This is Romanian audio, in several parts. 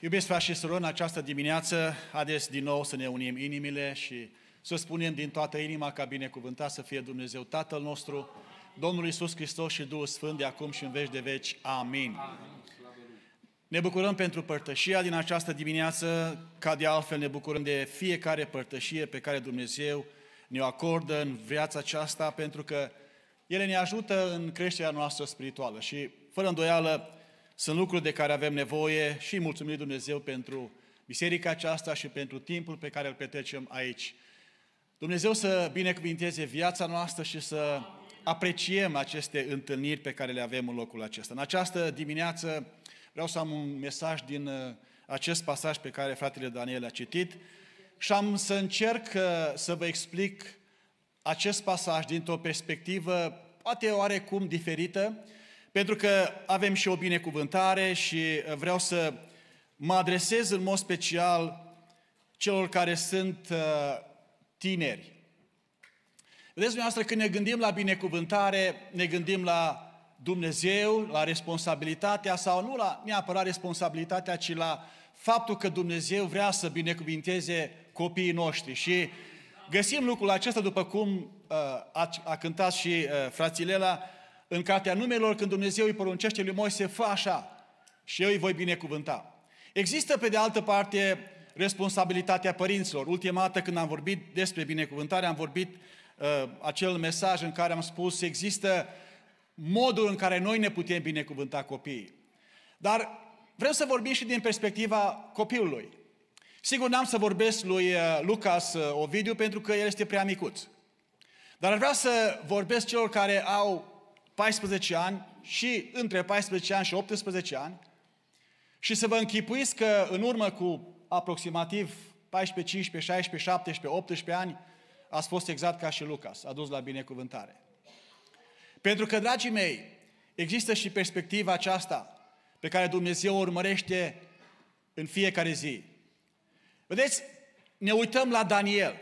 Iubiți frați și surori, în această dimineață, haideți din nou să ne unim inimile și să spunem din toată inima ca binecuvântat să fie Dumnezeu Tatăl nostru, Domnul Isus Hristos și Duhul Sfânt de acum și în veci de veci. Amin. Amin. Ne bucurăm pentru părtășia din această dimineață, ca de altfel ne bucurăm de fiecare părtășie pe care Dumnezeu ne-o acordă în viața aceasta, pentru că ele ne ajută în creșterea noastră spirituală și, fără îndoială, sunt lucruri de care avem nevoie și mulțumim Dumnezeu pentru biserica aceasta și pentru timpul pe care îl petrecem aici. Dumnezeu să binecuvinteze viața noastră și să apreciem aceste întâlniri pe care le avem în locul acesta. În această dimineață, Vreau să am un mesaj din uh, acest pasaj pe care fratele Daniel a citit și am să încerc uh, să vă explic acest pasaj dintr-o perspectivă poate oarecum diferită, pentru că avem și o binecuvântare și uh, vreau să mă adresez în mod special celor care sunt tineri. Vedeți, dumneavoastră, când ne gândim la binecuvântare, ne gândim la Dumnezeu, la responsabilitatea sau nu la neapărat responsabilitatea, ci la faptul că Dumnezeu vrea să binecuvinteze copiii noștri. Și găsim lucrul acesta după cum uh, a, a cântat și uh, frațilela în cartea numelor, când Dumnezeu îi poruncește lui Moise, fă așa și eu îi voi binecuvânta. Există pe de altă parte responsabilitatea părinților. Ultima dată când am vorbit despre binecuvântare, am vorbit uh, acel mesaj în care am spus există uh, modul în care noi ne putem binecuvânta copiii. Dar vreau să vorbim și din perspectiva copilului. Sigur, n-am să vorbesc lui uh, Lucas uh, Ovidiu pentru că el este prea micuț. Dar vreau să vorbesc celor care au 14 ani și între 14 ani și 18 ani și să vă închipuiți că în urmă cu aproximativ 14, 15, 16, 17, 18 ani ați fost exact ca și Lucas, adus la binecuvântare. Pentru că, dragii mei, există și perspectiva aceasta pe care Dumnezeu o urmărește în fiecare zi. Vedeți, ne uităm la Daniel.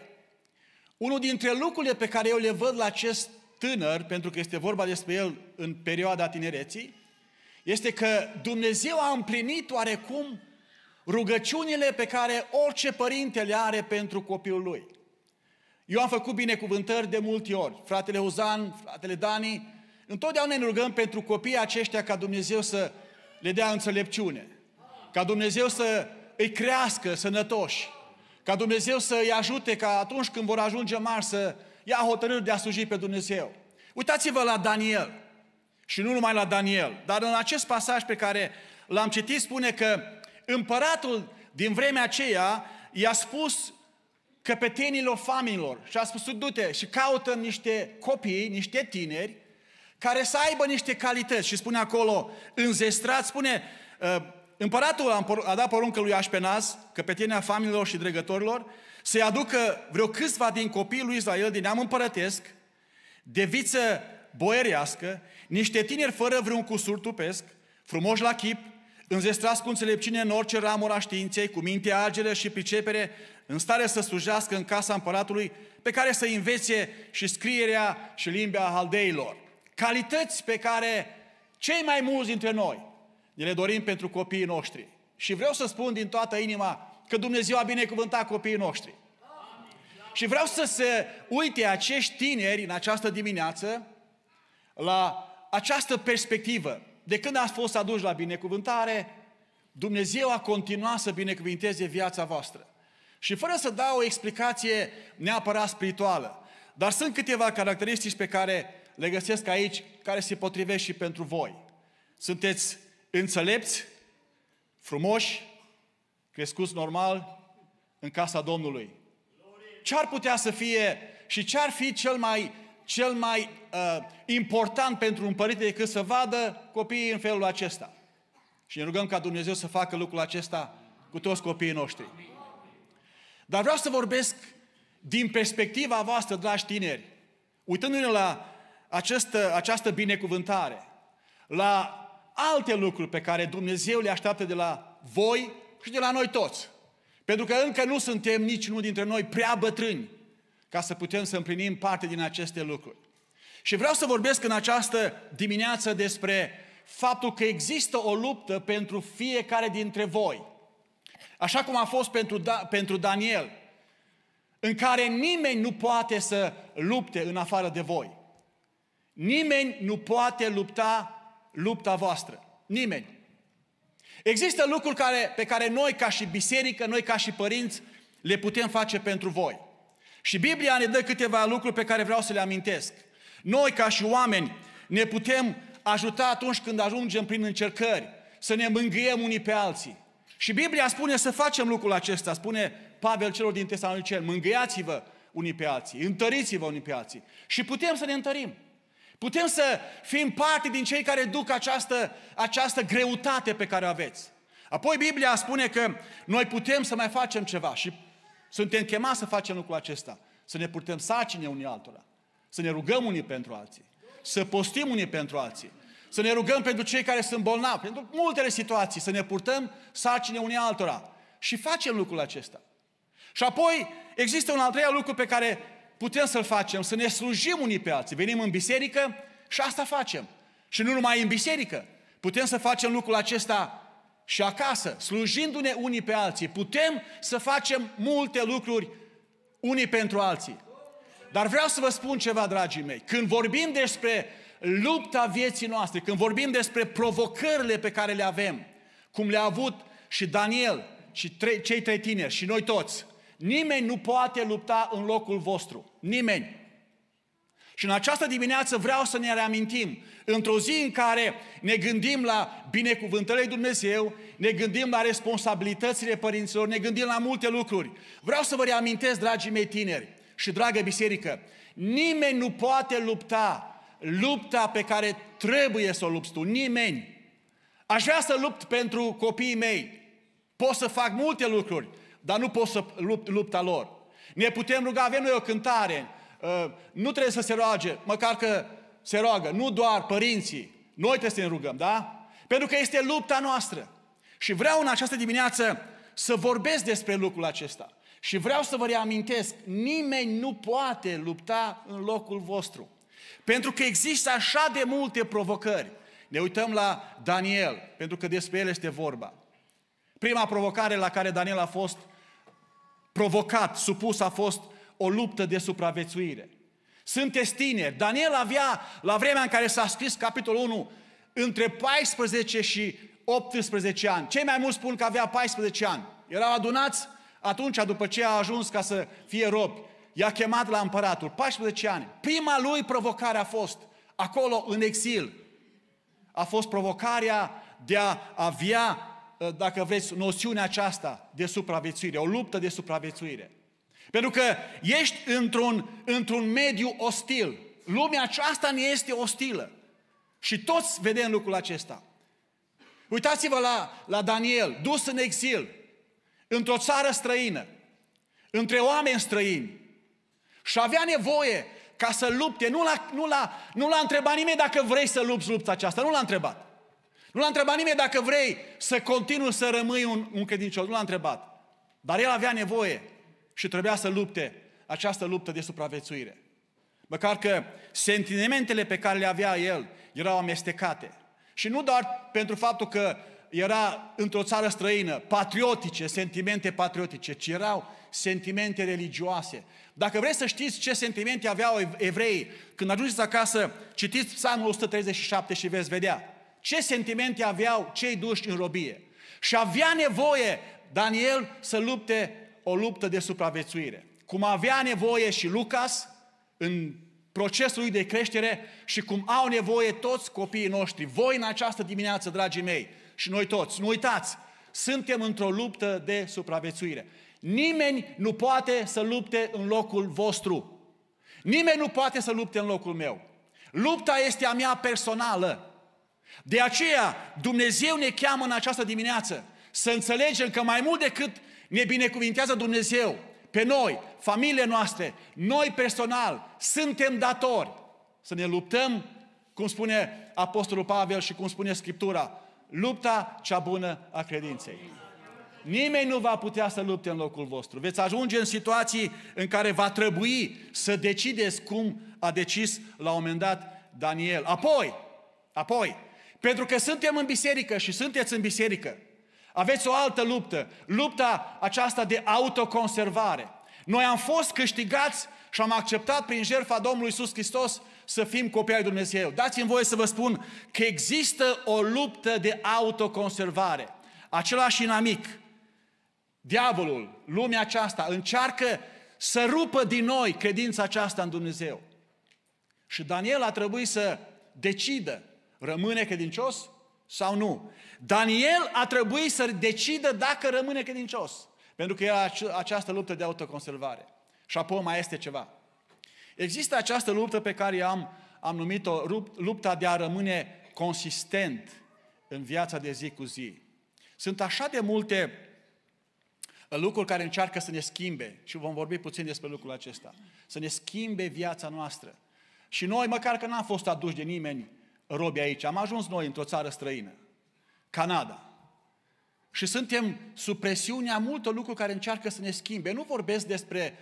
Unul dintre lucrurile pe care eu le văd la acest tânăr, pentru că este vorba despre el în perioada tinereții, este că Dumnezeu a împlinit oarecum rugăciunile pe care orice părinte le are pentru copilul lui. Eu am făcut binecuvântări de multe ori. Fratele Uzan, fratele Dani, Întotdeauna ne rugăm pentru copiii aceștia ca Dumnezeu să le dea înțelepciune, ca Dumnezeu să îi crească sănătoși, ca Dumnezeu să îi ajute ca atunci când vor ajunge mari să ia hotărâri de a sluji pe Dumnezeu. Uitați-vă la Daniel și nu numai la Daniel, dar în acest pasaj pe care l-am citit spune că împăratul din vremea aceea i-a spus căpetenilor famililor și a spus, du-te și caută niște copii, niște tineri care să aibă niște calități. Și spune acolo, înzestrat, spune, uh, împăratul a dat poruncă lui Așpenaz, căpetenia familiilor și dregătorilor, să-i aducă vreo câțiva din copiii lui Israel din neam împărătesc, de viță boierească, niște tineri fără vreun cusur tupesc, frumoși la chip, înzestrați cu înțelepciune în orice ramura științei, cu minte agere și pricepere, în stare să slujească în casa împăratului, pe care să învețe și scrierea și limba haldeilor calități pe care cei mai mulți dintre noi ne le dorim pentru copiii noștri. Și vreau să spun din toată inima că Dumnezeu a binecuvântat copiii noștri. Și vreau să se uite acești tineri în această dimineață la această perspectivă. De când ați fost aduși la binecuvântare, Dumnezeu a continuat să binecuvinteze viața voastră. Și fără să dau o explicație neapărat spirituală, dar sunt câteva caracteristici pe care le găsesc aici care se potrivește și pentru voi. Sunteți înțelepți, frumoși, crescuți normal în casa Domnului. Ce ar putea să fie și ce ar fi cel mai, cel mai uh, important pentru un părinte decât să vadă copiii în felul acesta? Și ne rugăm ca Dumnezeu să facă lucrul acesta cu toți copiii noștri. Dar vreau să vorbesc din perspectiva voastră, dragi tineri, uitându-ne la această, această binecuvântare la alte lucruri pe care Dumnezeu le așteaptă de la voi și de la noi toți. Pentru că încă nu suntem niciunul dintre noi prea bătrâni ca să putem să împlinim parte din aceste lucruri. Și vreau să vorbesc în această dimineață despre faptul că există o luptă pentru fiecare dintre voi. Așa cum a fost pentru, da- pentru Daniel, în care nimeni nu poate să lupte în afară de voi. Nimeni nu poate lupta lupta voastră. Nimeni. Există lucruri care, pe care noi ca și biserică, noi ca și părinți, le putem face pentru voi. Și Biblia ne dă câteva lucruri pe care vreau să le amintesc. Noi ca și oameni ne putem ajuta atunci când ajungem prin încercări, să ne mângâiem unii pe alții. Și Biblia spune să facem lucrul acesta, spune Pavel celor din Tesalonicen, mângâiați-vă unii pe alții, întăriți-vă unii pe alții. Și putem să ne întărim. Putem să fim parte din cei care duc această, această greutate pe care o aveți. Apoi Biblia spune că noi putem să mai facem ceva și suntem chemați să facem lucrul acesta. Să ne purtăm sacine unii altora. Să ne rugăm unii pentru alții. Să postim unii pentru alții. Să ne rugăm pentru cei care sunt bolnavi. Pentru multele situații. Să ne purtăm sacine unii altora. Și facem lucrul acesta. Și apoi există un al treia lucru pe care putem să-l facem, să ne slujim unii pe alții. Venim în biserică și asta facem. Și nu numai în biserică. Putem să facem lucrul acesta și acasă, slujindu-ne unii pe alții. Putem să facem multe lucruri unii pentru alții. Dar vreau să vă spun ceva, dragii mei. Când vorbim despre lupta vieții noastre, când vorbim despre provocările pe care le avem, cum le-a avut și Daniel și trei, cei trei tineri și noi toți, Nimeni nu poate lupta în locul vostru. Nimeni. Și în această dimineață vreau să ne reamintim, într-o zi în care ne gândim la binecuvântările lui Dumnezeu, ne gândim la responsabilitățile părinților, ne gândim la multe lucruri. Vreau să vă reamintesc, dragii mei tineri și dragă biserică, nimeni nu poate lupta lupta pe care trebuie să o lupți tu, nimeni. Aș vrea să lupt pentru copiii mei. Pot să fac multe lucruri, dar nu pot să lupt lupta lor. Ne putem ruga, avem noi o cântare, uh, nu trebuie să se roage, măcar că se roagă, nu doar părinții, noi trebuie să ne rugăm, da? Pentru că este lupta noastră. Și vreau în această dimineață să vorbesc despre lucrul acesta. Și vreau să vă reamintesc, nimeni nu poate lupta în locul vostru. Pentru că există așa de multe provocări. Ne uităm la Daniel, pentru că despre el este vorba. Prima provocare la care Daniel a fost provocat, supus a fost o luptă de supraviețuire. Sunteți tineri. Daniel avea, la vremea în care s-a scris capitolul 1, între 14 și 18 ani. Cei mai mulți spun că avea 14 ani. Erau adunați atunci, după ce a ajuns ca să fie robi. I-a chemat la împăratul, 14 ani. Prima lui provocare a fost, acolo în exil, a fost provocarea de a avea Eh, dacă vreți, noțiunea aceasta de supraviețuire, o luptă de supraviețuire. Pentru că ești într-un, într-un mediu ostil. Lumea aceasta ne este ostilă. Și toți vedem lucrul acesta. Uitați-vă la, la Daniel, dus în exil, într-o țară străină, între oameni străini. Și avea nevoie ca să lupte. Nu l-a, nu, l-a, nu l-a întrebat nimeni dacă vrei să lupți lupta aceasta. Nu l-a întrebat. Nu l-a întrebat nimeni dacă vrei să continui să rămâi un, un credincios. Nu l-a întrebat. Dar el avea nevoie și trebuia să lupte această luptă de supraviețuire. Măcar că sentimentele pe care le avea el erau amestecate. Și nu doar pentru faptul că era într-o țară străină, patriotice, sentimente patriotice, ci erau sentimente religioase. Dacă vreți să știți ce sentimente aveau evreii, când ajungeți acasă, citiți Psalmul 137 și veți vedea ce sentimente aveau cei duși în robie. Și avea nevoie Daniel să lupte o luptă de supraviețuire. Cum avea nevoie și Lucas în procesul lui de creștere și cum au nevoie toți copiii noștri. Voi în această dimineață, dragii mei, și noi toți, nu uitați, suntem într-o luptă de supraviețuire. Nimeni nu poate să lupte în locul vostru. Nimeni nu poate să lupte în locul meu. Lupta este a mea personală. De aceea, Dumnezeu ne cheamă în această dimineață să înțelegem că mai mult decât ne binecuvintează Dumnezeu pe noi, familiile noastre, noi personal, suntem datori să ne luptăm, cum spune Apostolul Pavel și cum spune Scriptura, lupta cea bună a credinței. Nimeni nu va putea să lupte în locul vostru. Veți ajunge în situații în care va trebui să decideți cum a decis la un moment dat Daniel. Apoi, apoi, pentru că suntem în biserică și sunteți în biserică. Aveți o altă luptă, lupta aceasta de autoconservare. Noi am fost câștigați și am acceptat prin jertfa Domnului Iisus Hristos să fim copii ai Dumnezeu. Dați-mi voie să vă spun că există o luptă de autoconservare. Același inamic, diavolul, lumea aceasta, încearcă să rupă din noi credința aceasta în Dumnezeu. Și Daniel a trebuit să decidă Rămâne credincios sau nu? Daniel a trebuit să decidă dacă rămâne credincios. Pentru că era această luptă de autoconservare. Și apoi mai este ceva. Există această luptă pe care am, am numit-o lupta de a rămâne consistent în viața de zi cu zi. Sunt așa de multe uh, lucruri care încearcă să ne schimbe și vom vorbi puțin despre lucrul acesta. Să ne schimbe viața noastră. Și noi, măcar că n-am fost aduși de nimeni robi aici. Am ajuns noi într-o țară străină, Canada. Și suntem sub presiunea multor lucruri care încearcă să ne schimbe. Nu vorbesc despre,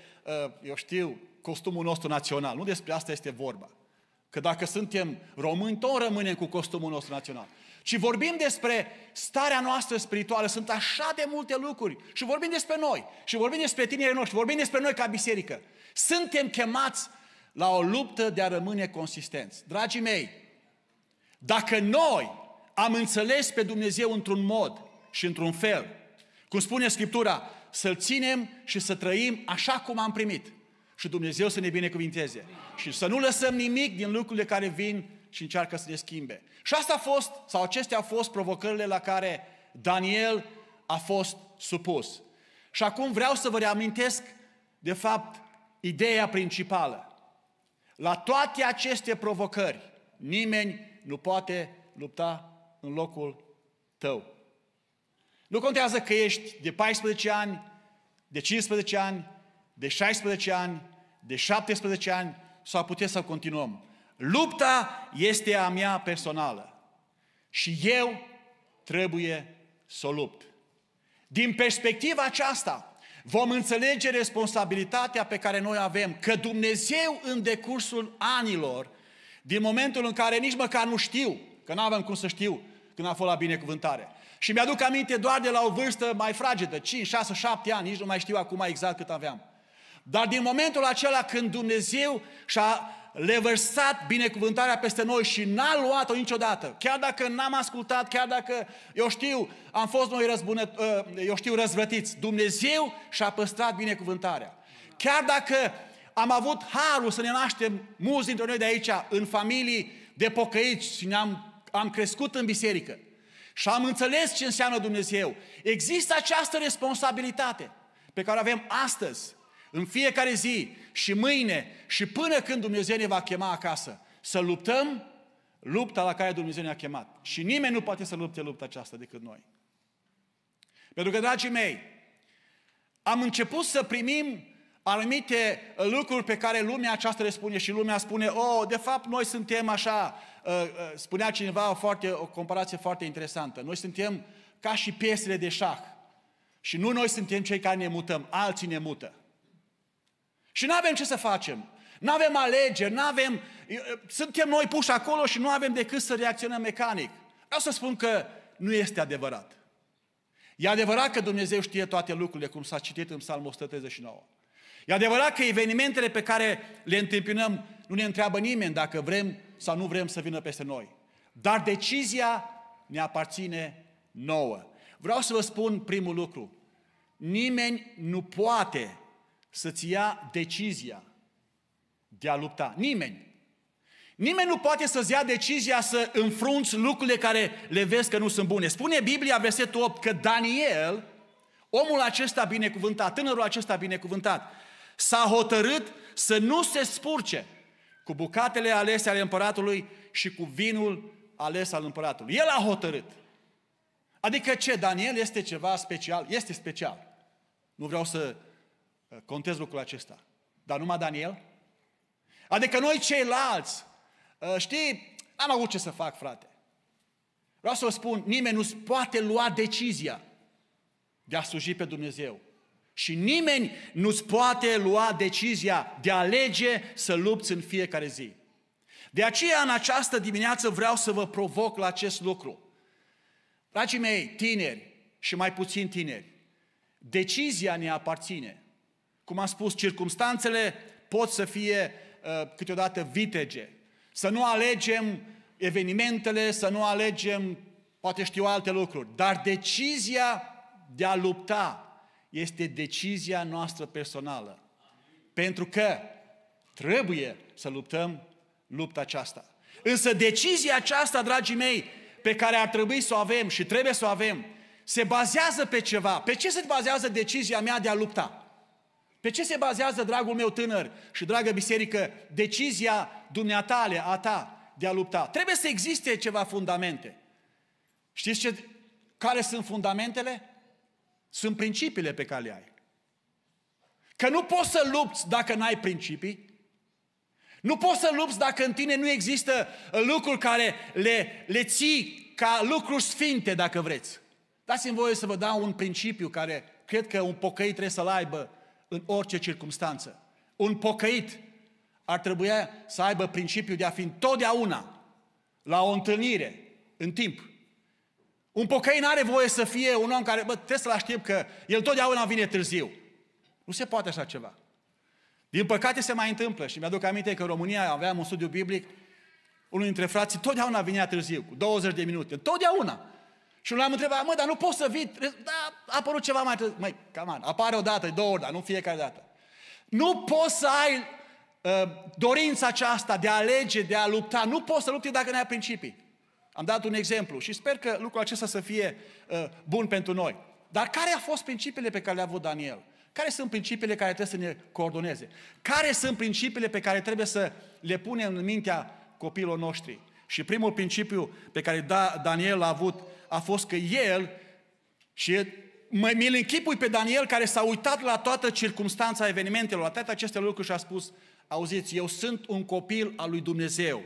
uh, eu știu, costumul nostru național. Nu despre asta este vorba. Că dacă suntem români, tot rămânem cu costumul nostru național. Ci vorbim despre starea noastră spirituală. Sunt așa de multe lucruri. Și vorbim despre noi. Și vorbim despre tinerii noștri. Vorbim despre noi ca biserică. Suntem chemați la o luptă de a rămâne consistenți. Dragii mei, dacă noi am înțeles pe Dumnezeu într-un mod și într-un fel, cum spune Scriptura, să-L ținem și să trăim așa cum am primit. Și Dumnezeu să ne binecuvinteze. Și să nu lăsăm nimic din lucrurile care vin și încearcă să ne schimbe. Și asta a fost, sau acestea au fost provocările la care Daniel a fost supus. Și acum vreau să vă reamintesc, de fapt, ideea principală. La toate aceste provocări, nimeni nu poate lupta în locul tău. Nu contează că ești de 14 ani, de 15 ani, de 16 ani, de 17 ani, sau puteți să continuăm. Lupta este a mea personală. Și eu trebuie să o lupt. Din perspectiva aceasta, vom înțelege responsabilitatea pe care noi avem, că Dumnezeu în decursul anilor din momentul în care nici măcar nu știu, că nu avem cum să știu când a fost la binecuvântare. Și mi-aduc aminte doar de la o vârstă mai fragedă, 5, 6, 7 ani, nici nu mai știu acum exact cât aveam. Dar din momentul acela când Dumnezeu și-a levărsat binecuvântarea peste noi și n-a luat-o niciodată, chiar dacă n-am ascultat, chiar dacă, eu știu, am fost noi răzbună, ă, eu știu, răzvrătiți, Dumnezeu și-a păstrat binecuvântarea. Chiar dacă am avut harul să ne naștem mulți dintre noi de aici, în familii de pocăiți și ne-am am crescut în biserică. Și am înțeles ce înseamnă Dumnezeu. Există această responsabilitate pe care o avem astăzi, în fiecare zi și mâine și până când Dumnezeu ne va chema acasă. Să luptăm lupta la care Dumnezeu ne-a chemat. Și nimeni nu poate să lupte lupta aceasta decât noi. Pentru că, dragii mei, am început să primim anumite uh, lucruri pe care lumea aceasta le spune și lumea spune, oh, de fapt noi suntem așa, uh, uh, spunea cineva o, foarte, o comparație foarte interesantă, noi suntem ca și piesele de șah. Și nu noi suntem cei care ne mutăm, alții ne mută. Și nu avem ce să facem. Nu avem alegeri, nu avem... Suntem noi puși acolo și nu avem decât să reacționăm mecanic. Vreau să spun că nu este adevărat. E adevărat că Dumnezeu știe toate lucrurile, cum s-a citit în Psalmul 139. E adevărat că evenimentele pe care le întâmpinăm nu ne întreabă nimeni dacă vrem sau nu vrem să vină peste noi. Dar decizia ne aparține nouă. Vreau să vă spun primul lucru. Nimeni nu poate să-ți ia decizia de a lupta. Nimeni. Nimeni nu poate să-ți ia decizia să înfrunți lucrurile care le vezi că nu sunt bune. Spune Biblia, versetul 8, că Daniel, omul acesta binecuvântat, tânărul acesta binecuvântat, s-a hotărât să nu se spurce cu bucatele alese ale împăratului și cu vinul ales al împăratului. El a hotărât. Adică ce, Daniel este ceva special? Este special. Nu vreau să uh, contez lucrul acesta. Dar numai Daniel? Adică noi ceilalți, uh, știi, am avut ce să fac, frate. Vreau să vă spun, nimeni nu-ți poate lua decizia de a sluji pe Dumnezeu. Și nimeni nu-ți poate lua decizia de a alege să lupți în fiecare zi. De aceea, în această dimineață, vreau să vă provoc la acest lucru. Dragii mei, tineri și mai puțin tineri, decizia ne aparține. Cum am spus, circumstanțele pot să fie uh, câteodată vitege. Să nu alegem evenimentele, să nu alegem, poate știu alte lucruri, dar decizia de a lupta este decizia noastră personală. Pentru că trebuie să luptăm lupta aceasta. Însă decizia aceasta, dragii mei, pe care ar trebui să o avem și trebuie să o avem, se bazează pe ceva. Pe ce se bazează decizia mea de a lupta? Pe ce se bazează, dragul meu tânăr și dragă biserică, decizia dumneatale, a ta, de a lupta? Trebuie să existe ceva fundamente. Știți ce, care sunt fundamentele? sunt principiile pe care le ai. Că nu poți să lupți dacă n-ai principii, nu poți să lupți dacă în tine nu există uh, lucruri care le, le ții ca lucruri sfinte, dacă vreți. Dați-mi voie să vă dau un principiu care cred că un pocăit trebuie să-l aibă în orice circunstanță. Un pocăit ar trebui să aibă principiul de a fi întotdeauna la o întâlnire, în timp, un pocăi nu are voie să fie un om care, bă, trebuie să-l aștept că el totdeauna vine târziu. Nu se poate așa ceva. Din păcate se mai întâmplă și mi-aduc aminte că în România aveam un studiu biblic, unul dintre frații totdeauna vinea târziu, cu 20 de minute, totdeauna. Și l-am întrebat, mă, dar nu poți să vii, da, a apărut ceva mai târziu. Măi, cam apare o dată, două ori, dar nu fiecare dată. Nu poți să ai uh, dorința aceasta de a alege, de a lupta, nu poți să lupti dacă nu ai principii. Am dat un exemplu și sper că lucrul acesta să fie uh, bun pentru noi. Dar care a fost principiile pe care le-a avut Daniel? Care sunt principiile care trebuie să ne coordoneze? Care sunt principiile pe care trebuie să le punem în mintea copilor noștri? Și primul principiu pe care da, Daniel l-a avut a fost că el, și mă, mi-l închipui pe Daniel care s-a uitat la toată circunstanța evenimentelor, la toate aceste lucruri și a spus, auziți, eu sunt un copil al lui Dumnezeu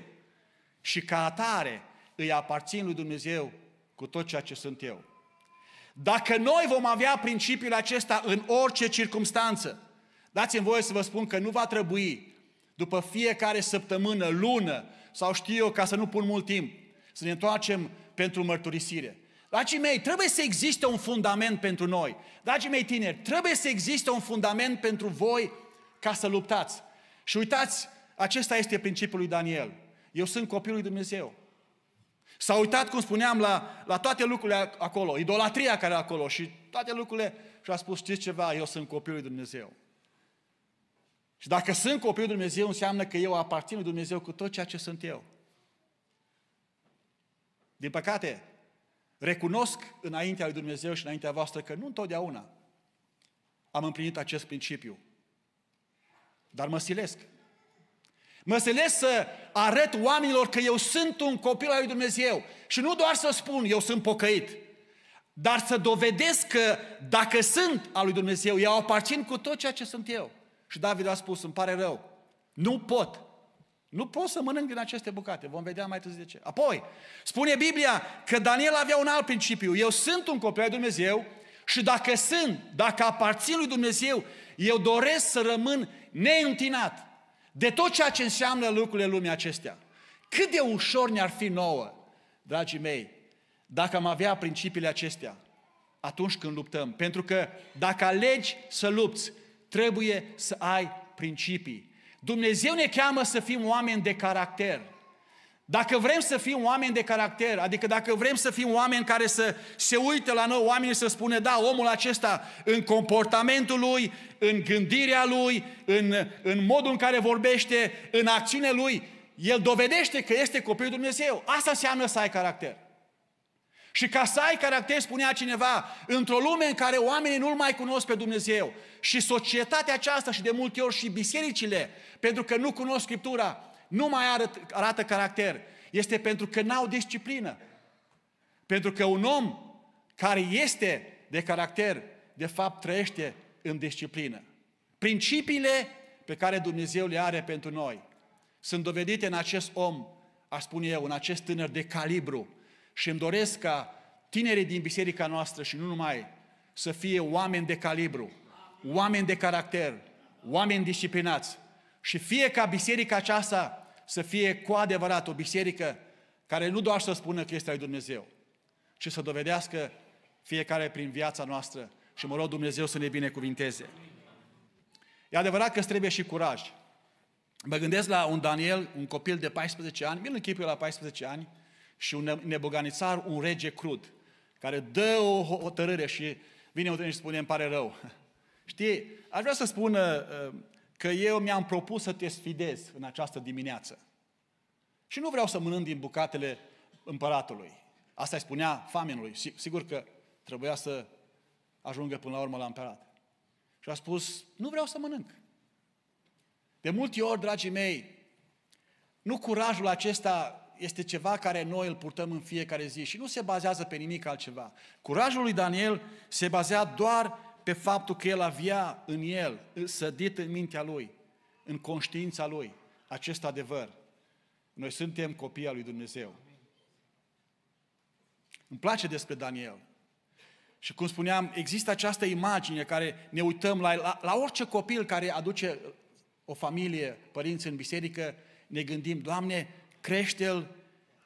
și ca atare îi aparțin lui Dumnezeu cu tot ceea ce sunt eu. Dacă noi vom avea principiul acesta în orice circunstanță, dați-mi voie să vă spun că nu va trebui după fiecare săptămână, lună, sau știu eu, ca să nu pun mult timp, să ne întoarcem pentru mărturisire. Dragii mei, trebuie să existe un fundament pentru noi. Dragii mei tineri, trebuie să existe un fundament pentru voi ca să luptați. Și uitați, acesta este principiul lui Daniel. Eu sunt copilul lui Dumnezeu. S-a uitat, cum spuneam, la, la toate lucrurile acolo, idolatria care era acolo și toate lucrurile și a spus, știți ceva, eu sunt copilul lui Dumnezeu. Și dacă sunt copilul lui Dumnezeu, înseamnă că eu aparțin lui Dumnezeu cu tot ceea ce sunt eu. Din păcate, recunosc înaintea lui Dumnezeu și înaintea voastră că nu întotdeauna am împlinit acest principiu. Dar mă silesc. Mă înțeles să arăt oamenilor că eu sunt un copil al lui Dumnezeu. Și nu doar să spun, eu sunt pocăit, dar să dovedesc că dacă sunt al lui Dumnezeu, eu aparțin cu tot ceea ce sunt eu. Și David a spus, îmi pare rău, nu pot. Nu pot să mănânc din aceste bucate, vom vedea mai târziu de ce. Apoi, spune Biblia că Daniel avea un alt principiu. Eu sunt un copil al lui Dumnezeu și dacă sunt, dacă aparțin lui Dumnezeu, eu doresc să rămân neîntinat de tot ceea ce înseamnă lucrurile lumii acestea. Cât de ușor ne-ar fi nouă, dragii mei, dacă am avea principiile acestea atunci când luptăm. Pentru că dacă alegi să lupți, trebuie să ai principii. Dumnezeu ne cheamă să fim oameni de caracter – dacă vrem să fim oameni de caracter, adică dacă vrem să fim oameni care să se uită la noi, oamenii să spună, da, omul acesta în comportamentul lui, în gândirea lui, în, în modul în care vorbește, în acțiunea lui, el dovedește că este copilul Dumnezeu. Asta înseamnă să ai caracter. Și ca să ai caracter, spunea cineva, într-o lume în care oamenii nu-L mai cunosc pe Dumnezeu și societatea aceasta și de multe ori și bisericile, pentru că nu cunosc Scriptura, nu mai arată, arată caracter. Este pentru că n-au disciplină. Pentru că un om care este de caracter, de fapt trăiește în disciplină. Principiile pe care Dumnezeu le are pentru noi sunt dovedite în acest om, aș spune eu, în acest tânăr de calibru. Și îmi doresc ca tinerii din biserica noastră și nu numai să fie oameni de calibru, oameni de caracter, oameni disciplinați. Și fie ca biserica aceasta să fie cu adevărat o biserică care nu doar să spună că este ai Dumnezeu, ci să dovedească fiecare prin viața noastră și mă rog Dumnezeu să ne binecuvinteze. E adevărat că trebuie și curaj. Mă gândesc la un Daniel, un copil de 14 ani, mi-l eu la 14 ani, și un neboganițar, un rege crud, care dă o hotărâre și vine un și spune, îmi pare rău. Știi, aș vrea să spun uh, uh, că eu mi-am propus să te sfidez în această dimineață. Și nu vreau să mănânc din bucatele împăratului. Asta îi spunea famenului. Sigur că trebuia să ajungă până la urmă la împărat. Și a spus, nu vreau să mănânc. De multe ori, dragii mei, nu curajul acesta este ceva care noi îl purtăm în fiecare zi și nu se bazează pe nimic altceva. Curajul lui Daniel se bazea doar pe faptul că el avea în el, sădit în mintea lui, în conștiința lui, acest adevăr. Noi suntem copii al lui Dumnezeu. Îmi place despre Daniel. Și cum spuneam, există această imagine care ne uităm la, la, la orice copil care aduce o familie, părinți în biserică, ne gândim, Doamne, crește-l,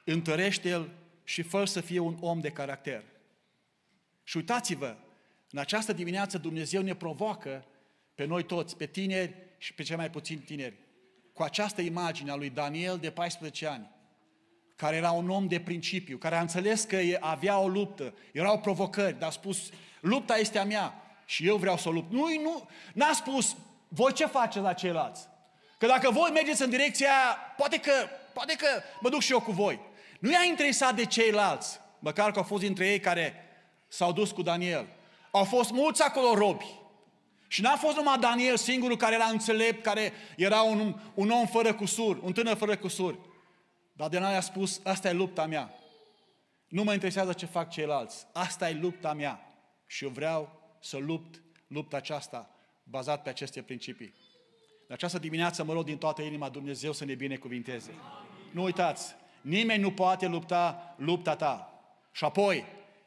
întărește-l și fă să fie un om de caracter. Și uitați-vă, în această dimineață Dumnezeu ne provoacă pe noi toți, pe tineri și pe cei mai puțini tineri, cu această imagine a lui Daniel de 14 ani, care era un om de principiu, care a înțeles că avea o luptă, erau provocări, dar a spus, lupta este a mea și eu vreau să o lupt. Nu, nu, n-a spus, voi ce faceți la ceilalți? Că dacă voi mergeți în direcția aia, poate că, poate că mă duc și eu cu voi. Nu i-a interesat de ceilalți, măcar că au fost dintre ei care s-au dus cu Daniel. Au fost mulți acolo robi. Și n-a fost numai Daniel singurul care era înțelept, care era un, un om fără cusuri, un tânăr fără cusuri. Dar Daniel a spus, asta e lupta mea. Nu mă interesează ce fac ceilalți. Asta e lupta mea. Și eu vreau să lupt lupta aceasta bazat pe aceste principii. În această dimineață mă rog din toată inima Dumnezeu să ne binecuvinteze. Nu uitați, nimeni nu poate lupta lupta ta. Și apoi,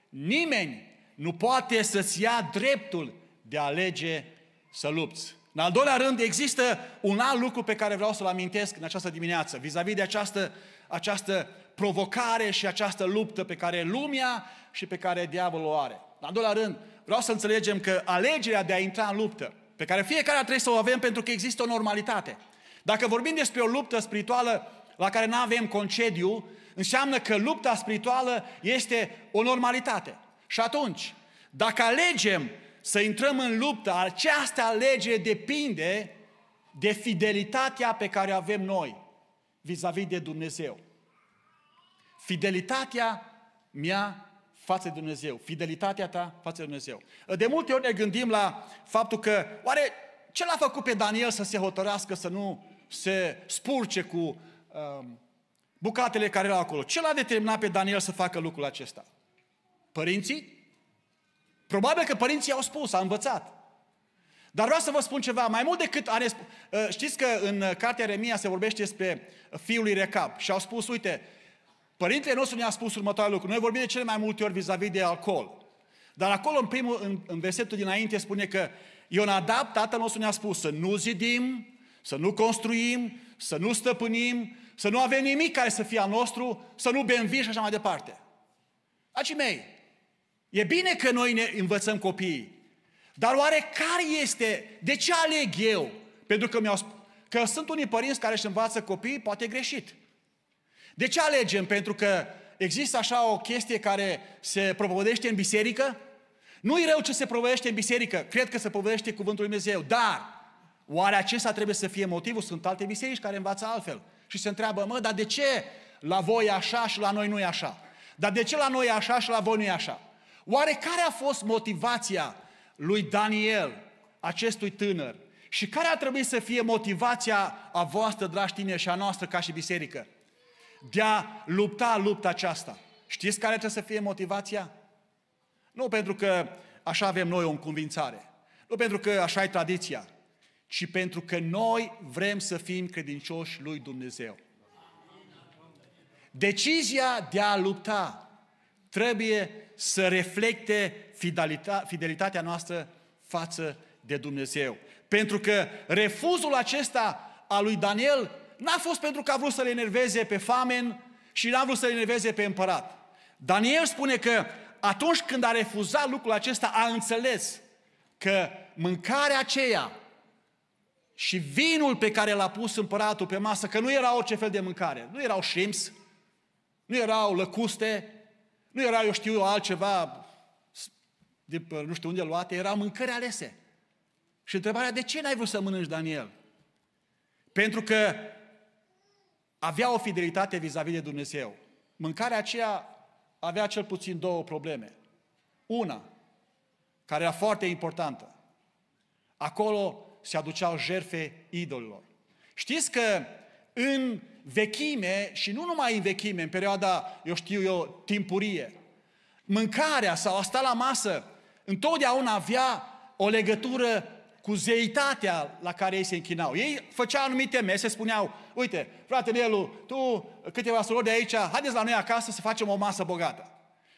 nimeni nu poate să-ți ia dreptul de a alege să lupți. În al doilea rând, există un alt lucru pe care vreau să-l amintesc în această dimineață, vis-a-vis de această, această provocare și această luptă pe care lumea și pe care diavolul o are. În al doilea rând, vreau să înțelegem că alegerea de a intra în luptă, pe care fiecare trebuie să o avem pentru că există o normalitate. Dacă vorbim despre o luptă spirituală la care nu avem concediu, înseamnă că lupta spirituală este o normalitate. Și atunci, dacă alegem să intrăm în luptă, această alegere depinde de fidelitatea pe care o avem noi vis-a-vis de Dumnezeu. Fidelitatea mea față de Dumnezeu, fidelitatea ta față de Dumnezeu. De multe ori ne gândim la faptul că, oare ce l-a făcut pe Daniel să se hotărească să nu se spurce cu um, bucatele care erau acolo? Ce l-a determinat pe Daniel să facă lucrul acesta? Părinții? Probabil că părinții au spus, au învățat. Dar vreau să vă spun ceva, mai mult decât a ne ă, Știți că în cartea Remia se vorbește despre fiul lui Recap și au spus, uite, părintele nostru ne-a spus următoarele lucruri. Noi vorbim de cele mai multe ori vis-a-vis de alcool. Dar acolo, în primul, în, în versetul dinainte, spune că Ionadab, tatăl nostru, ne-a spus să nu zidim, să nu construim, să nu stăpânim, să nu avem nimic care să fie al nostru, să nu bem vin și așa mai departe. Acii mei, E bine că noi ne învățăm copiii, dar oare care este, de ce aleg eu? Pentru că, mi-au, că sunt unii părinți care își învață copiii, poate greșit. De ce alegem? Pentru că există așa o chestie care se propovădește în biserică? Nu e rău ce se propovădește în biserică, cred că se propovădește Cuvântul Lui Dumnezeu, dar oare acesta trebuie să fie motivul? Sunt alte biserici care învață altfel și se întreabă, mă, dar de ce la voi e așa și la noi nu e așa? Dar de ce la noi e așa și la voi nu e așa? Oare care a fost motivația lui Daniel, acestui tânăr? Și care ar trebui să fie motivația a voastră, dragi tine, și a noastră ca și biserică? De a lupta lupta aceasta. Știți care trebuie să fie motivația? Nu pentru că așa avem noi o convințare, nu pentru că așa e tradiția, ci pentru că noi vrem să fim credincioși lui Dumnezeu. Decizia de a lupta trebuie să reflecte fidelitatea noastră față de Dumnezeu. Pentru că refuzul acesta al lui Daniel n-a fost pentru că a vrut să-l enerveze pe famen și n-a vrut să-l enerveze pe împărat. Daniel spune că atunci când a refuzat lucrul acesta, a înțeles că mâncarea aceea și vinul pe care l-a pus împăratul pe masă, că nu era orice fel de mâncare, nu erau șimps, nu erau lăcuste, nu era, eu știu, altceva de nu știu unde luate, era mâncări alese. Și întrebarea, de ce n-ai vrut să mănânci, Daniel? Pentru că avea o fidelitate vis-a-vis de Dumnezeu. Mâncarea aceea avea cel puțin două probleme. Una, care era foarte importantă. Acolo se aduceau jerfe idolilor. Știți că în vechime și nu numai în vechime, în perioada, eu știu eu, timpurie. Mâncarea sau asta la masă întotdeauna avea o legătură cu zeitatea la care ei se închinau. Ei făceau anumite mese, spuneau, uite, fratele Nelu, tu câteva surori de aici, haideți la noi acasă să facem o masă bogată.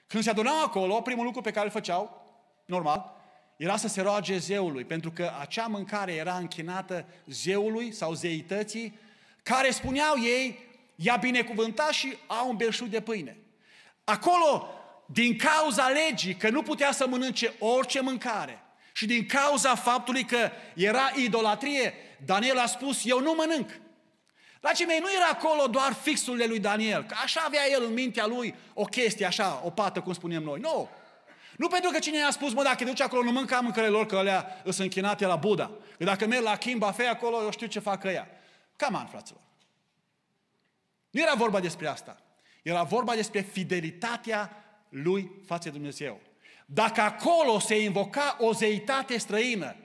Când se adunau acolo, primul lucru pe care îl făceau, normal, era să se roage zeului, pentru că acea mâncare era închinată zeului sau zeității care spuneau ei, i-a binecuvântat și au un belșug de pâine. Acolo, din cauza legii, că nu putea să mănânce orice mâncare, și din cauza faptului că era idolatrie, Daniel a spus, eu nu mănânc. Dragii mei, nu era acolo doar fixul de lui Daniel, că așa avea el în mintea lui o chestie așa, o pată, cum spunem noi. Nu! Nu pentru că cine i-a spus, mă, dacă te duci acolo, nu mânca mâncările lor, că alea sunt închinate la Buddha. Că dacă merg la Kimba Fei acolo, eu știu ce fac ea. Cam an, fraților. Nu era vorba despre asta. Era vorba despre fidelitatea lui față de Dumnezeu. Dacă acolo se invoca o zeitate străină,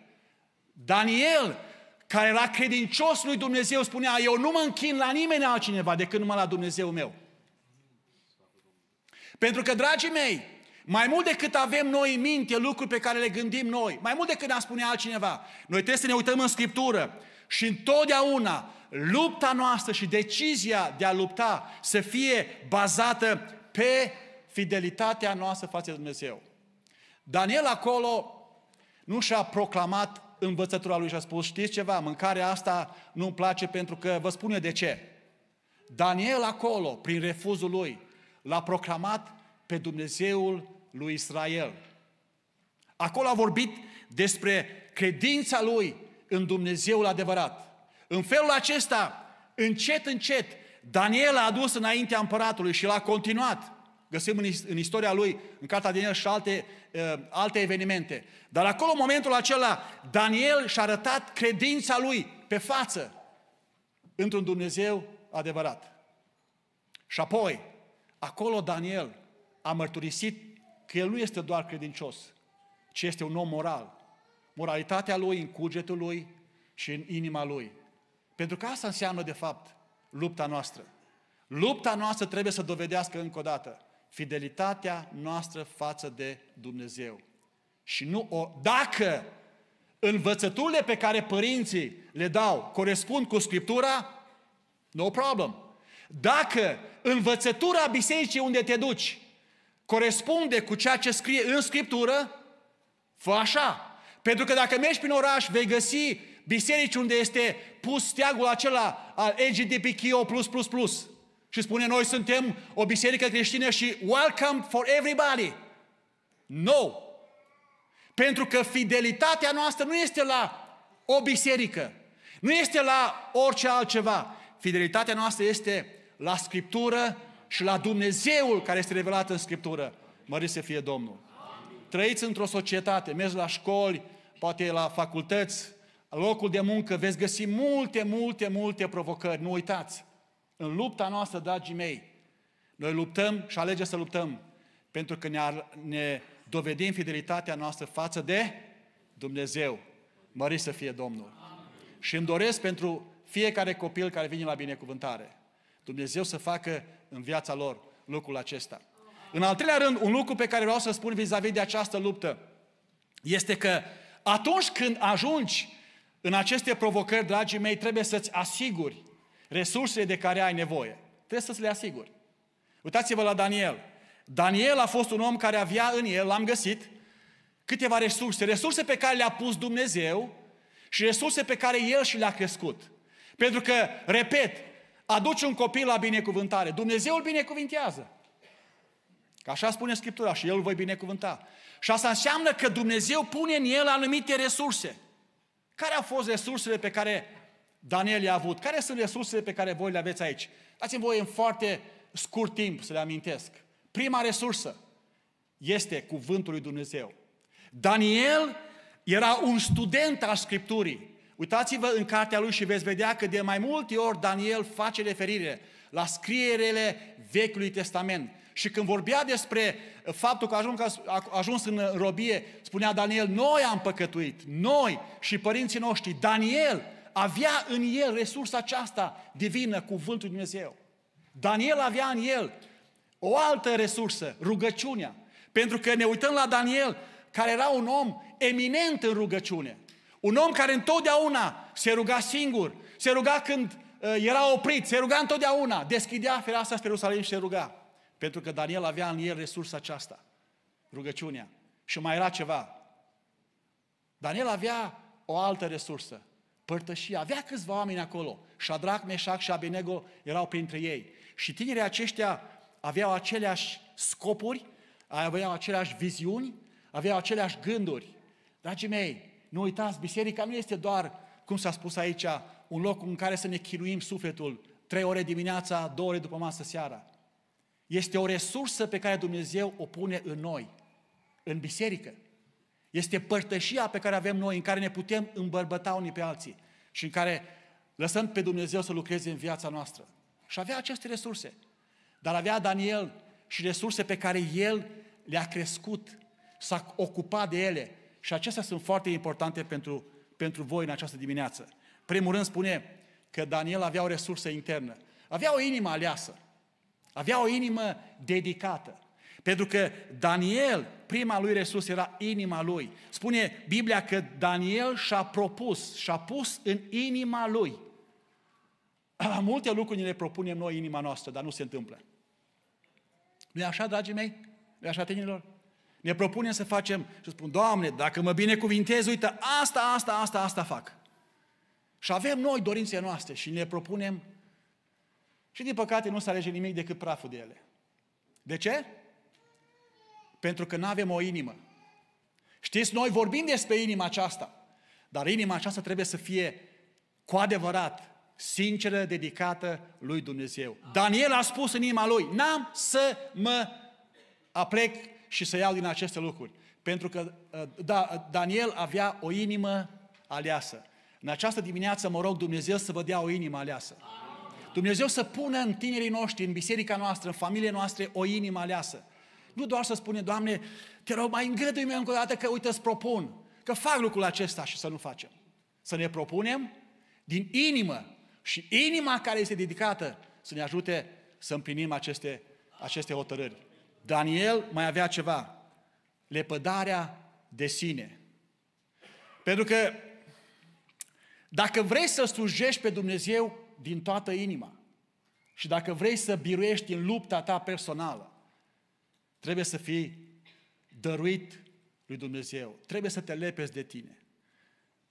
Daniel, care era credincios lui Dumnezeu, spunea, eu nu mă închin la nimeni altcineva decât numai la Dumnezeu meu. Pentru că, dragii mei, mai mult decât avem noi în minte lucruri pe care le gândim noi, mai mult decât ne-a spune altcineva, noi trebuie să ne uităm în Scriptură și întotdeauna lupta noastră și decizia de a lupta să fie bazată pe fidelitatea noastră față de Dumnezeu. Daniel acolo nu și-a proclamat învățătura lui și a spus, știți ceva, mâncarea asta nu-mi place pentru că vă spune de ce. Daniel acolo, prin refuzul lui, l-a proclamat pe Dumnezeul lui Israel. Acolo a vorbit despre credința lui în Dumnezeul adevărat. În felul acesta, încet, încet, Daniel a adus înaintea împăratului și l-a continuat. Găsim în, istoria lui, în cartea Daniel și alte, uh, alte evenimente. Dar acolo, în momentul acela, Daniel și-a arătat credința lui pe față într-un Dumnezeu adevărat. Și apoi, acolo Daniel a mărturisit că el nu este doar credincios, ci este un om moral, moralitatea lui, în cugetul lui și în inima lui. Pentru că asta înseamnă, de fapt, lupta noastră. Lupta noastră trebuie să dovedească încă o dată fidelitatea noastră față de Dumnezeu. Și nu o... Dacă învățăturile pe care părinții le dau corespund cu Scriptura, no problem. Dacă învățătura bisericii unde te duci corespunde cu ceea ce scrie în Scriptură, fă așa. Pentru că dacă mergi prin oraș, vei găsi biserici unde este pus steagul acela al LGBTQ+++. Și spune, noi suntem o biserică creștină și welcome for everybody. No! Pentru că fidelitatea noastră nu este la o biserică, nu este la orice altceva. Fidelitatea noastră este la Scriptură și la Dumnezeul care este revelat în Scriptură. Mărit să fie Domnul! trăiți într-o societate, mergi la școli, poate la facultăți, locul de muncă, veți găsi multe, multe, multe provocări. Nu uitați, în lupta noastră, dragii mei, noi luptăm și alegem să luptăm pentru că ne, ar, ne dovedim fidelitatea noastră față de Dumnezeu. Mări să fie Domnul. Și îmi doresc pentru fiecare copil care vine la binecuvântare, Dumnezeu să facă în viața lor lucrul acesta. În al treilea rând, un lucru pe care vreau să spun vis-a-vis de această luptă este că atunci când ajungi în aceste provocări, dragii mei, trebuie să-ți asiguri resursele de care ai nevoie. Trebuie să-ți le asiguri. Uitați-vă la Daniel. Daniel a fost un om care avea în el, l-am găsit, câteva resurse. Resurse pe care le-a pus Dumnezeu și resurse pe care el și le-a crescut. Pentru că, repet, aduci un copil la binecuvântare. Dumnezeu îl binecuvintează. Că așa spune Scriptura și El îl voi binecuvânta. Și asta înseamnă că Dumnezeu pune în el anumite resurse. Care au fost resursele pe care Daniel i a avut? Care sunt resursele pe care voi le aveți aici? Dați-mi voi în foarte scurt timp să le amintesc. Prima resursă este cuvântul lui Dumnezeu. Daniel era un student al Scripturii. Uitați-vă în cartea lui și veți vedea că de mai multe ori Daniel face referire la scrierele Vechiului Testament. Și când vorbea despre uh, faptul că a ajuns în uh, robie, spunea Daniel, noi am păcătuit, noi și părinții noștri. Daniel avea în el resursa aceasta divină, cuvântul Dumnezeu. Daniel avea în el o altă resursă, rugăciunea. Pentru că ne uităm la Daniel, care era un om eminent în rugăciune. Un om care întotdeauna se ruga singur, se ruga când uh, era oprit, se ruga întotdeauna, deschidea fereastra spre Ierusalim și se ruga. Pentru că Daniel avea în el resursa aceasta, rugăciunea. Și mai era ceva. Daniel avea o altă resursă, părtășia. Avea câțiva oameni acolo. Șadrac, Meșac și Abenego erau printre ei. Și tinerii aceștia aveau aceleași scopuri, aveau aceleași viziuni, aveau aceleași gânduri. Dragii mei, nu uitați, biserica nu este doar, cum s-a spus aici, un loc în care să ne chinuim sufletul trei ore dimineața, două ore după masă seara este o resursă pe care Dumnezeu o pune în noi, în biserică. Este părtășia pe care avem noi, în care ne putem îmbărbăta unii pe alții și în care lăsăm pe Dumnezeu să lucreze în viața noastră. Și avea aceste resurse. Dar avea Daniel și resurse pe care el le-a crescut, s-a ocupat de ele. Și acestea sunt foarte importante pentru, pentru voi în această dimineață. Primul rând spune că Daniel avea o resursă internă. Avea o inimă aleasă. Avea o inimă dedicată. Pentru că Daniel, prima lui resurs era inima lui. Spune Biblia că Daniel și-a propus, și-a pus în inima lui. Ah, multe lucruri ne le propunem noi inima noastră, dar nu se întâmplă. Nu e așa, dragii mei? Nu e așa, tinerilor? Ne propunem să facem și spun, Doamne, dacă mă binecuvintez, uite, asta, asta, asta, asta fac. Și avem noi dorințele noastre și ne propunem și din păcate nu se alege nimic decât praful de ele. De ce? Pentru că nu avem o inimă. Știți, noi vorbim despre inima aceasta, dar inima aceasta trebuie să fie cu adevărat sinceră, dedicată lui Dumnezeu. Daniel a spus în inima lui, n-am să mă aplec și să iau din aceste lucruri. Pentru că uh, da, Daniel avea o inimă aleasă. În această dimineață mă rog Dumnezeu să vă dea o inimă aleasă. Amin. Dumnezeu să pună în tinerii noștri, în biserica noastră, în familie noastre, o inimă aleasă. Nu doar să spune, Doamne, te rog, mai îngădui-mi încă o dată că, uite, îți propun, că fac lucrul acesta și să nu facem. Să ne propunem din inimă și inima care este dedicată să ne ajute să împlinim aceste, aceste hotărâri. Daniel mai avea ceva, lepădarea de sine. Pentru că dacă vrei să slujești pe Dumnezeu, din toată inima. Și dacă vrei să biruiești în lupta ta personală, trebuie să fii dăruit lui Dumnezeu. Trebuie să te lepezi de tine.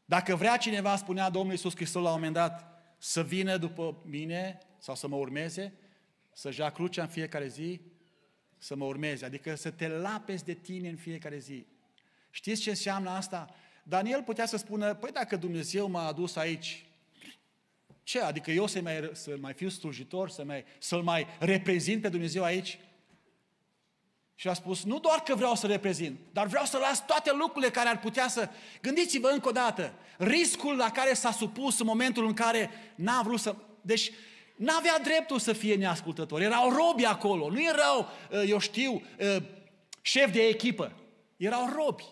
Dacă vrea cineva, spunea Domnul Iisus Hristos la un moment dat, să vină după mine sau să mă urmeze, să-și ia crucea în fiecare zi, să mă urmeze. Adică să te lapezi de tine în fiecare zi. Știți ce înseamnă asta? Daniel putea să spună, păi dacă Dumnezeu m-a adus aici, ce? Adică eu să mai, să mai fiu slujitor, să mai, să-L mai reprezint pe Dumnezeu aici? Și a spus, nu doar că vreau să reprezint, dar vreau să las toate lucrurile care ar putea să... Gândiți-vă încă o dată, riscul la care s-a supus în momentul în care n-a vrut să... Deci, n-avea dreptul să fie neascultător. Erau robi acolo, nu erau, eh, eu știu, eh, șef de echipă. Erau robi.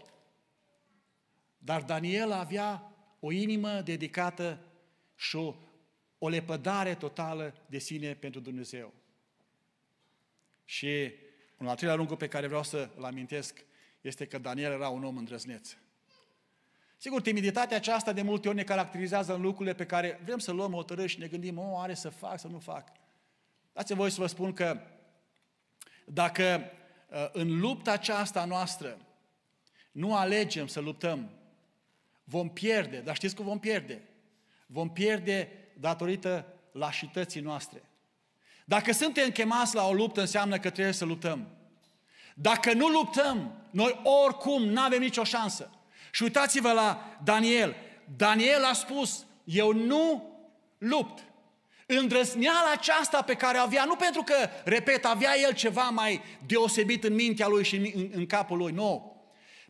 Dar Daniel avea o inimă dedicată și o o lepădare totală de sine pentru Dumnezeu. Și un al treilea lucru pe care vreau să-l amintesc este că Daniel era un om îndrăzneț. Sigur, timiditatea aceasta de multe ori ne caracterizează în lucrurile pe care vrem să luăm hotărâri și ne gândim, o, are să fac sau nu fac. Dați-mi voi să vă spun că dacă uh, în lupta aceasta noastră nu alegem să luptăm, vom pierde, dar știți că vom pierde. Vom pierde datorită lașității noastre. Dacă suntem chemați la o luptă, înseamnă că trebuie să luptăm. Dacă nu luptăm, noi oricum nu avem nicio șansă. Și uitați-vă la Daniel. Daniel a spus, eu nu lupt. Îndrăzneala aceasta pe care avea, nu pentru că, repet, avea el ceva mai deosebit în mintea lui și în, în capul lui, nu.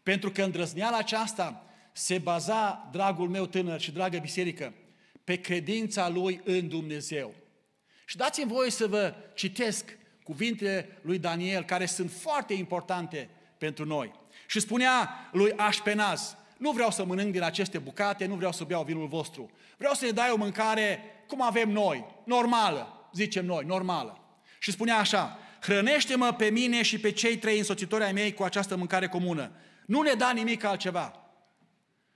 Pentru că îndrăzneala aceasta se baza, dragul meu tânăr și dragă biserică, pe credința lui în Dumnezeu. Și dați-mi voie să vă citesc cuvintele lui Daniel, care sunt foarte importante pentru noi. Și spunea lui Așpenaz, nu vreau să mănânc din aceste bucate, nu vreau să beau vinul vostru. Vreau să ne dai o mâncare cum avem noi, normală, zicem noi, normală. Și spunea așa, hrănește-mă pe mine și pe cei trei însoțitori ai mei cu această mâncare comună. Nu ne da nimic altceva.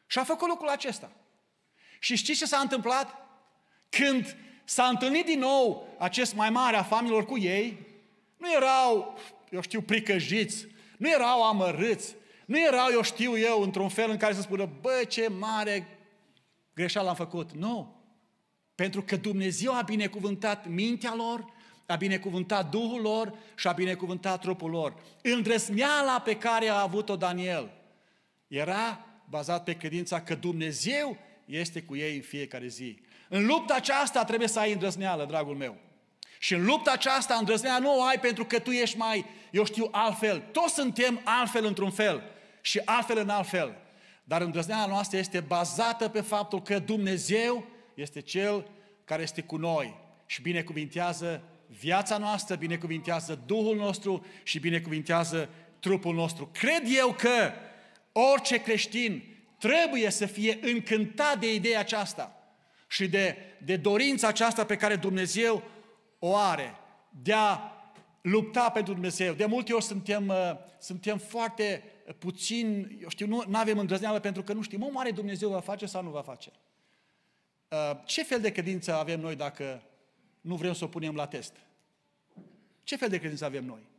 Și a făcut lucrul acesta. Și știți ce s-a întâmplat? Când s-a întâlnit din nou acest mai mare a familiilor cu ei, nu erau, eu știu, pricăjiți, nu erau amărâți, nu erau, eu știu eu, într-un fel în care să spună, bă, ce mare greșeală am făcut. Nu. Pentru că Dumnezeu a binecuvântat mintea lor, a binecuvântat Duhul lor și a binecuvântat trupul lor. Îndrăzneala pe care a avut-o Daniel era bazat pe credința că Dumnezeu este cu ei în fiecare zi. În lupta aceasta trebuie să ai îndrăzneală, dragul meu. Și în lupta aceasta îndrăzneală nu o ai pentru că tu ești mai, eu știu, altfel. Toți suntem altfel într-un fel și altfel în altfel. Dar îndrăzneala noastră este bazată pe faptul că Dumnezeu este Cel care este cu noi și binecuvintează viața noastră, binecuvintează Duhul nostru și binecuvintează trupul nostru. Cred eu că orice creștin trebuie să fie încântat de ideea aceasta și de, de dorința aceasta pe care Dumnezeu o are de a lupta pentru Dumnezeu. De multe ori suntem, uh, suntem foarte puțin, eu știu, nu avem îndrăzneală pentru că nu știm, om, oare Dumnezeu va face sau nu va face? Uh, ce fel de credință avem noi dacă nu vrem să o punem la test? Ce fel de credință avem noi?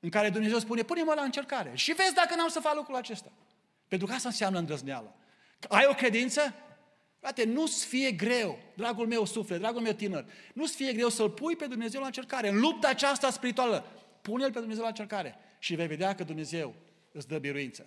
În care Dumnezeu spune, pune-mă la încercare și vezi dacă n-am să fac lucrul acesta. Pentru că asta înseamnă îndrăzneală. Ai o credință? Frate, nu-ți fie greu, dragul meu suflet, dragul meu tânăr, nu-ți fie greu să-L pui pe Dumnezeu la încercare. În lupta aceasta spirituală, pune-L pe Dumnezeu la încercare și vei vedea că Dumnezeu îți dă biruință.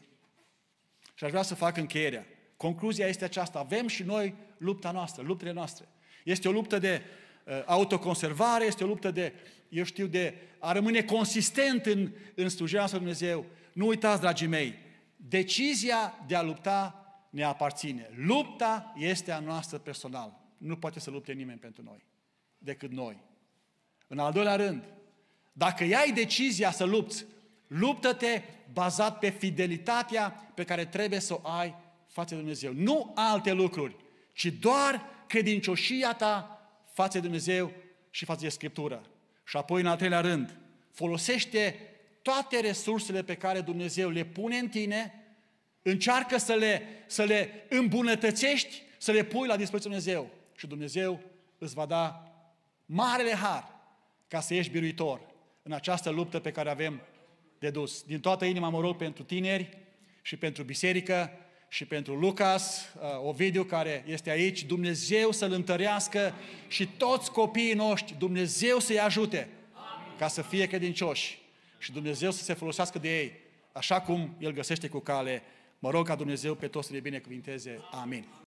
Și aș vrea să fac încheierea. Concluzia este aceasta. Avem și noi lupta noastră, luptele noastre. Este o luptă de uh, autoconservare, este o luptă de, eu știu, de a rămâne consistent în, în slujirea noastră Dumnezeu. Nu uitați, dragii mei, Decizia de a lupta ne aparține. Lupta este a noastră personală. Nu poate să lupte nimeni pentru noi, decât noi. În al doilea rând, dacă ai decizia să lupți, luptă-te bazat pe fidelitatea pe care trebuie să o ai față de Dumnezeu. Nu alte lucruri, ci doar credincioșia ta față de Dumnezeu și față de Scriptură. Și apoi, în al treilea rând, folosește toate resursele pe care Dumnezeu le pune în tine, încearcă să le, să le îmbunătățești, să le pui la dispoziție Dumnezeu. Și Dumnezeu îți va da marele har ca să ieși biruitor în această luptă pe care avem de dus. Din toată inima mă rog pentru tineri și pentru biserică și pentru Lucas, uh, Ovidiu care este aici, Dumnezeu să-l întărească și toți copiii noștri, Dumnezeu să-i ajute ca să fie credincioși și Dumnezeu să se folosească de ei, așa cum El găsește cu cale. Mă rog ca Dumnezeu pe toți să ne binecuvinteze. Amin.